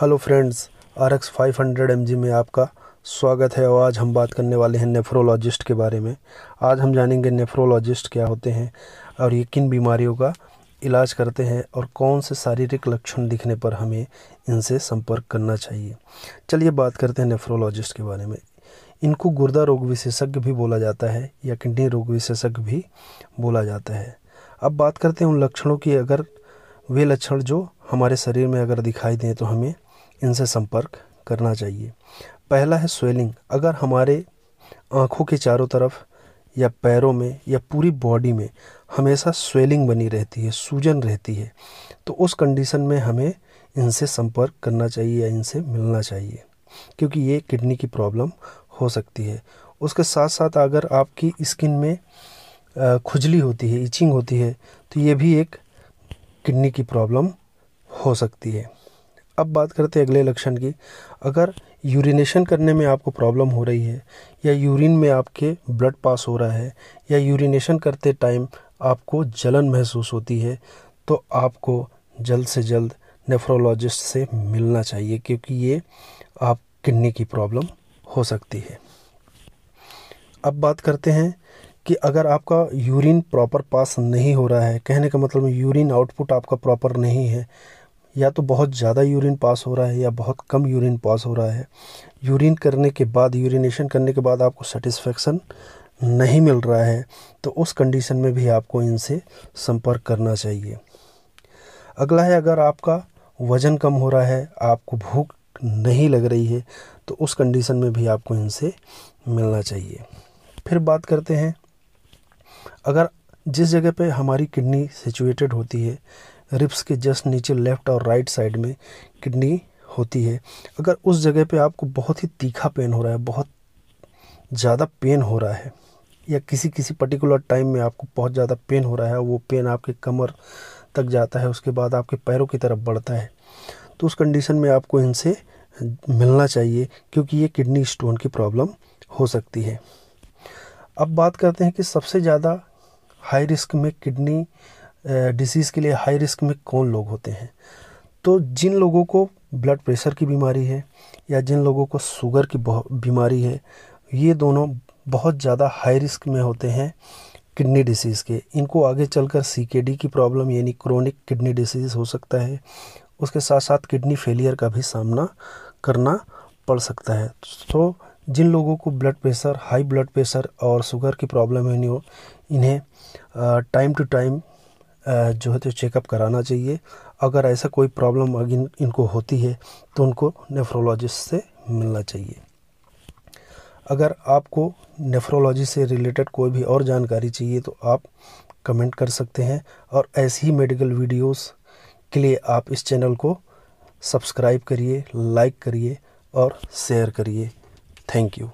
hello friends R X five hundred M G में आपका स्वागत है और आज हम बात करने वाले हैं नेफ्रोलॉजिस्ट के बारे में आज हम जानेंगे नेफ्रोलॉजिस्ट क्या होते हैं और ये किन बीमारियों का इलाज करते हैं और कौन से शारीरिक लक्षण दिखने पर हमें इनसे संपर्क करना चाहिए चलिए बात करते हैं नेफ्रोलॉजिस्ट के बारे में इनको गुर्दा रोग विशेषज्ञ भी बोला जाता है या किडनी रोग विशेषज्ञ भी बोला जाता है अब बात करते हैं उन लक्षणों की अगर वे लक्षण जो हमारे शरीर में अगर दिखाई दें तो हमें इनसे संपर्क करना चाहिए पहला है स्वेलिंग अगर हमारे आँखों के चारों तरफ या पैरों में या पूरी बॉडी में हमेशा स्वेलिंग बनी रहती है सूजन रहती है तो उस कंडीशन में हमें इनसे संपर्क करना चाहिए या इनसे मिलना चाहिए क्योंकि ये किडनी की प्रॉब्लम हो सकती है उसके साथ साथ अगर आपकी स्किन में खुजली होती है इचिंग होती है तो ये भी एक किडनी की प्रॉब्लम हो सकती है अब बात करते हैं अगले लक्षण की अगर यूरिनेशन करने में आपको प्रॉब्लम हो रही है या यूरिन में आपके ब्लड पास हो रहा है या यूरिनेशन करते टाइम आपको जलन महसूस होती है तो आपको जल्द से जल्द नेफ्रोलॉजिस्ट से मिलना चाहिए क्योंकि ये आप किडनी की प्रॉब्लम हो सकती है अब बात करते हैं कि अगर आपका यूरिन प्रॉपर पास नहीं हो रहा है कहने का मतलब यूरिन आउटपुट आपका प्रॉपर नहीं है या तो बहुत ज़्यादा यूरिन पास हो रहा है या बहुत कम यूरिन पास हो रहा है यूरिन करने के बाद यूरिनेशन करने के बाद आपको सेटिस्फेक्शन नहीं मिल रहा है तो उस कंडीशन में भी आपको इनसे संपर्क करना चाहिए अगला है अगर आपका वज़न कम हो रहा है आपको भूख नहीं लग रही है तो उस कंडीशन में भी आपको इनसे मिलना चाहिए फिर बात करते हैं अगर जिस जगह पे हमारी किडनी सिचुएटेड होती है रिप्स के जस्ट नीचे लेफ्ट और राइट साइड में किडनी होती है अगर उस जगह पे आपको बहुत ही तीखा पेन हो रहा है बहुत ज़्यादा पेन हो रहा है या किसी किसी पर्टिकुलर टाइम में आपको बहुत ज़्यादा पेन हो रहा है वो पेन आपके कमर तक जाता है उसके बाद आपके पैरों की तरफ बढ़ता है तो उस कंडीशन में आपको इनसे मिलना चाहिए क्योंकि ये किडनी स्टोन की प्रॉब्लम हो सकती है अब बात करते हैं कि सबसे ज़्यादा हाई रिस्क में किडनी डिसीज़ के लिए हाई रिस्क में कौन लोग होते हैं तो जिन लोगों को ब्लड प्रेशर की बीमारी है या जिन लोगों को शुगर की बीमारी है ये दोनों बहुत ज़्यादा हाई रिस्क में होते हैं किडनी डिसीज़ के इनको आगे चलकर सीकेडी की प्रॉब्लम यानी क्रोनिक किडनी डिसीज़ हो सकता है उसके साथ साथ किडनी फेलियर का भी सामना करना पड़ सकता है तो जिन लोगों को blood pressure high blood pressure और शुगर की प्रॉब्लम है नहीं हो इन्हें टाइम टू टाइम जो है तो चेकअप कराना चाहिए अगर ऐसा कोई प्रॉब्लम अगर इनको होती है तो उनको नेफ्रोलॉजिस्ट से मिलना चाहिए अगर आपको नेफ्रोलॉजी से रिलेटेड कोई भी और जानकारी चाहिए तो आप कमेंट कर सकते हैं और ऐसी ही मेडिकल वीडियोस के लिए आप इस चैनल को सब्सक्राइब करिए लाइक करिए और शेयर करिए थैंक यू